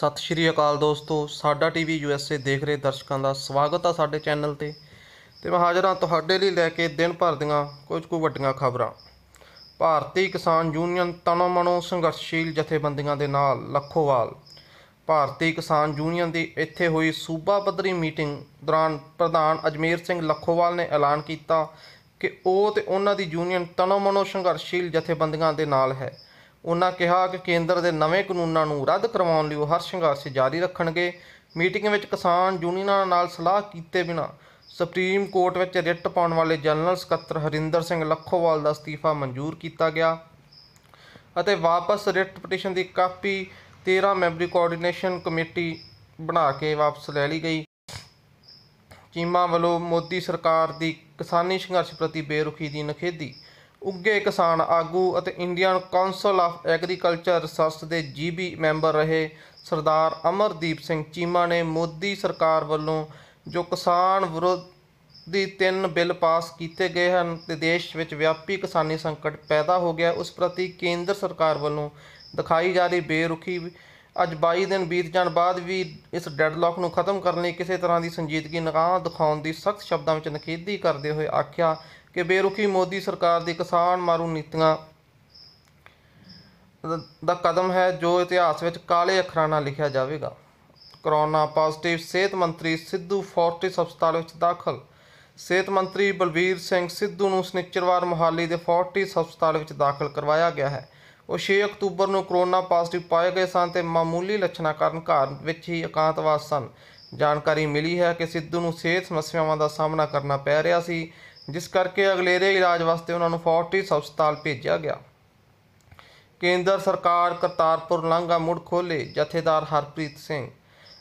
ਸਤਿ ਸ਼੍ਰੀ ਅਕਾਲ ਦੋਸਤੋ ਸਾਡਾ ਟੀਵੀ ਯੂਐਸਏ ਦੇਖ ਰਹੇ ਦਰਸ਼ਕਾਂ ਦਾ ਸਵਾਗਤ ਆ ਸਾਡੇ ਚੈਨਲ ਤੇ ਤੇ ਮੈਂ ਹਾਜ਼ਰ ਹਾਂ ਤੁਹਾਡੇ ਲਈ ਲੈ ਕੇ ਦਿਨ ਭਰ ਦੀਆਂ ਕੁਝ ਕੁ ਵੱਡੀਆਂ ਖਬਰਾਂ ਭਾਰਤੀ ਕਿਸਾਨ ਯੂਨੀਅਨ ਮਣੋ ਸੰਘਰਸ਼ਸ਼ੀਲ ਜਥੇਬੰਦੀਆਂ ਦੇ ਨਾਲ ਲੱਖੋਵਾਲ ਭਾਰਤੀ ਕਿਸਾਨ ਯੂਨੀਅਨ ਦੀ ਇੱਥੇ ਹੋਈ ਸੂਬਾ ਪੱਧਰੀ ਮੀਟਿੰਗ ਦੌਰਾਨ ਪ੍ਰਧਾਨ ਅਜਮੇਰ ਸਿੰਘ ਲੱਖੋਵਾਲ ਨੇ ਐਲਾਨ ਕੀਤਾ ਕਿ ਉਹ ਤੇ ਉਹਨਾਂ ਦੀ ਯੂਨੀਅਨ ਮਣੋ ਸੰਘਰਸ਼ਸ਼ੀਲ ਜਥੇਬੰਦੀਆਂ ਦੇ ਨਾਲ ਹੈ ਉਹਨਾਂ ਕਿਹਾ ਕਿ ਕੇਂਦਰ ਦੇ ਨਵੇਂ ਕਾਨੂੰਨਾਂ ਨੂੰ ਰੱਦ ਕਰਵਾਉਣ ਲਈ ਉਹ ਹਰ ਸੰਘਰਸ਼ ਜਾਰੀ ਰੱਖਣਗੇ ਮੀਟਿੰਗ ਵਿੱਚ ਕਿਸਾਨ ਯੂਨੀਅਨਾਂ ਨਾਲ ਸਲਾਹ ਕੀਤੇ ਬਿਨਾ ਸੁਪਰੀਮ ਕੋਰਟ ਵਿੱਚ ਰਿਟ ਪਾਉਣ ਵਾਲੇ ਜਨਰਲ ਸਕੱਤਰ ਹਰਿੰਦਰ ਸਿੰਘ ਲੱਖੋਵਾਲ ਦਾ ਅਸਤੀਫਾ ਮਨਜ਼ੂਰ ਕੀਤਾ ਗਿਆ ਅਤੇ ਵਾਪਸ ਰਿਟ ਪਟੀਸ਼ਨ ਦੀ ਕਾਪੀ 13 ਮੈਂਬਰੀ ਕੋਆਰਡੀਨੇਸ਼ਨ ਕਮੇਟੀ ਬਣਾ ਕੇ ਵਾਪਸ ਲੈ ਲਈ ਗਈ ਚੀਮਾ ਵੱਲੋਂ ਮੋਦੀ ਸਰਕਾਰ ਦੀ ਕਿਸਾਨੀ ਸੰਘਰਸ਼ ਪ੍ਰਤੀ ਬੇਰੁਖੀ ਦੀ ਨਖੇਦੀ ਉੱਗੇ ਕਿਸਾਨ ਆਗੂ ਅਤੇ Indian council of agriculture research ਦੇ ਜੀਬੀ ਮੈਂਬਰ ਰਹੇ ਸਰਦਾਰ ਅਮਰਦੀਪ ਸਿੰਘ ਚੀਮਾ ਨੇ ਮੋਦੀ ਸਰਕਾਰ ਵੱਲੋਂ ਜੋ ਕਿਸਾਨ ਵਿਰੋਧੀ ਤਿੰਨ ਬਿੱਲ ਪਾਸ ਕੀਤੇ ਗਏ ਹਨ ਤੇ ਦੇਸ਼ ਵਿੱਚ ਵਿਆਪੀ ਕਿਸਾਨੀ ਸੰਕਟ ਪੈਦਾ ਹੋ ਗਿਆ ਉਸ ਪ੍ਰਤੀ ਕੇਂਦਰ ਸਰਕਾਰ ਵੱਲੋਂ ਦਿਖਾਈ ਜਾ ਰਹੀ ਬੇਰੁਖੀ ਅੱਜ 22 ਦਿਨ ਬੀਤ ਜਾਣ ਬਾਅਦ ਵੀ ਇਸ ਡੈਡਲੌਕ ਨੂੰ ਖਤਮ ਕਰਨ ਲਈ ਕਿਸੇ ਤਰ੍ਹਾਂ ਦੀ ਸੰਜੀਦਗੀ ਨਿਗਾਹ ਦਿਖਾਉਣ ਦੀ ਸਖਤ ਸ਼ਬਦਾਂ ਵਿੱਚ ਨਖੇਦੀ ਕਰਦੇ ਹੋਏ ਆਖਿਆ ਕਿ ਬੇਰੁਖੀ ਮੋਦੀ ਸਰਕਾਰ ਦੀ ਕਿਸਾਨ ਮਾਰੂ ਨੀਤੀਆਂ ਦਾ ਕਦਮ ਹੈ ਜੋ ਇਤਿਹਾਸ ਵਿੱਚ ਕਾਲੇ ਅੱਖਰਾਂ ਨਾਲ ਲਿਖਿਆ ਜਾਵੇਗਾ ਕਰੋਨਾ ਪੋਜ਼ਿਟਿਵ ਸਿਹਤ ਮੰਤਰੀ ਸਿੱਧੂ ਫੋਰਟਿਸ ਹਸਪਤਾਲ ਵਿੱਚ ਦਾਖਲ ਸਿਹਤ ਮੰਤਰੀ ਬਲਬੀਰ ਸਿੰਘ ਸਿੱਧੂ ਨੂੰ ਸਨਿਚਰਵਾਰ ਮੁਹਾਲੀ ਦੇ ਫੋਰਟਿਸ ਹਸਪਤਾਲ ਵਿੱਚ ਦਾਖਲ ਕਰਵਾਇਆ ਗਿਆ ਹੈ ਉਹ 6 ਅਕਤੂਬਰ ਨੂੰ ਕਰੋਨਾ ਪੋਜ਼ਿਟਿਵ ਪਾਏ ਗਏ ਸਨ ਤੇ ਮਾਮੂਲੀ ਲੱਛਣਾਂ ਕਾਰਨ ਘਰ ਵਿੱਚ ਹੀ ਇਕਾਂਤਵਾਸ ਸਨ ਜਾਣਕਾਰੀ ਮਿਲੀ ਹੈ ਕਿ ਸਿੱਧੂ ਨੂੰ ਸਿਹਤ ਸਮੱਸਿਆਵਾਂ ਦਾ ਸਾਹਮਣਾ ਕਰਨਾ ਪੈ ਰਿਹਾ ਸੀ ਜਿਸ ਕਰਕੇ ਅਗਲੇਰੇ ਇਲਾਜ ਵਾਸਤੇ ਉਹਨਾਂ ਨੂੰ ਫੋਰਟਿਸ ਹਸਪਤਾਲ ਭੇਜਿਆ ਗਿਆ ਕੇਂਦਰ ਸਰਕਾਰ ਕਰਤਾਰਪੁਰ ਲਾਂਘਾ ਮੁੜ ਖੋਲੇ ਜਥੇਦਾਰ ਹਰਪ੍ਰੀਤ ਸਿੰਘ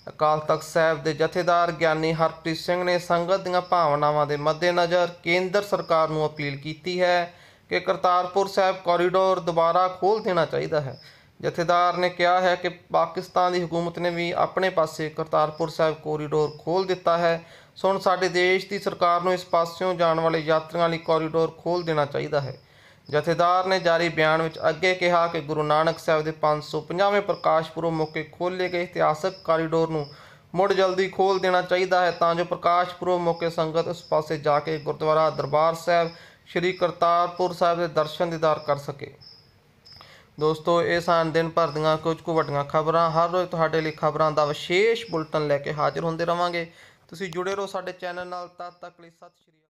ਅਕਾਲ ਤਖਤ ਸਾਹਿਬ ਦੇ ਜਥੇਦਾਰ ਗਿਆਨੀ ਹਰਪ੍ਰੀਤ ਸਿੰਘ ਨੇ ਸੰਗਤ ਦੀਆਂ ਭਾਵਨਾਵਾਂ ਦੇ ਮੱਦੇਨਜ਼ਰ ਕੇਂਦਰ ਸਰਕਾਰ ਨੂੰ ਅਪੀਲ ਕੀਤੀ ਹੈ ਕਿ ਕਰਤਾਰਪੁਰ ਸਾਹਿਬ ਕੋਰੀਡੋਰ ਦੁਬਾਰਾ ਖੋਲ ਦੇਣਾ ਚਾਹੀਦਾ ਹੈ ਜਥੇਦਾਰ ਨੇ ਕਿਹਾ ਹੈ ਕਿ ਪਾਕਿਸਤਾਨ ਦੀ ਹਕੂਮਤ ਨੇ ਵੀ ਆਪਣੇ ਪਾਸੇ ਕਰਤਾਰਪੁਰ ਸਾਹਿਬ ਕੋਰੀਡੋਰ ਖੋਲ ਦਿੱਤਾ ਹੈ ਸੋ ਹੁਣ ਸਾਡੇ ਦੇਸ਼ ਦੀ ਸਰਕਾਰ ਨੂੰ ਇਸ ਪਾਸਿਓਂ ਜਾਣ ਵਾਲੇ ਯਾਤਰੀਆਂ ਲਈ ਕੋਰੀਡੋਰ ਖੋਲ ਦੇਣਾ ਚਾਹੀਦਾ ਹੈ ਜਥੇਦਾਰ ਨੇ ਜਾਰੀ ਬਿਆਨ ਵਿੱਚ ਅੱਗੇ ਕਿਹਾ ਕਿ ਗੁਰੂ ਨਾਨਕ ਸਾਹਿਬ ਦੇ 550ਵੇਂ ਪ੍ਰਕਾਸ਼ ਪੁਰਬ ਮੌਕੇ ਖੋਲੇ ਗਏ ਇਤਿਹਾਸਕ ਕੋਰੀਡੋਰ ਨੂੰ ਮੁੜ ਜਲਦੀ ਖੋਲ ਦੇਣਾ ਚਾਹੀਦਾ ਹੈ ਤਾਂ ਜੋ ਪ੍ਰਕਾਸ਼ ਪੁਰਬ ਮੌਕੇ ਸੰਗਤ ਉਸ ਪਾਸੇ ਜਾ ਕੇ ਗੁਰਦੁਆਰਾ ਦਰਬਾਰ ਸਾਹਿਬ ਸ੍ਰੀ ਕਰਤਾਰਪੁਰ ਸਾਹਿਬ ਦੇ ਦਰਸ਼ਨ ਦੀਦਾਰ ਕਰ ਸਕੇ ਦੋਸਤੋ ਇਹ ਸਾਨ ਦਿਨ ਭਰ ਦੀਆਂ ਕੁਝ ਕੁ ਵੱਡੀਆਂ ਖਬਰਾਂ ਹਰ ਰੋਜ਼ ਤੁਹਾਡੇ ਲਈ ਖਬਰਾਂ ਦਾ ਵਿਸ਼ੇਸ਼ ਬੁਲਟਨ ਲੈ ਕੇ ਹਾਜ਼ਰ ਹੁੰਦੇ ਰਵਾਂਗੇ ਤੁਸੀਂ ਜੁੜੇ ਰਹੋ ਸਾਡੇ ਚੈਨਲ ਨਾਲ ਤਦ ਤੱਕ ਲਈ ਸਤਿ ਸ਼੍ਰੀ ਅਕਾਲ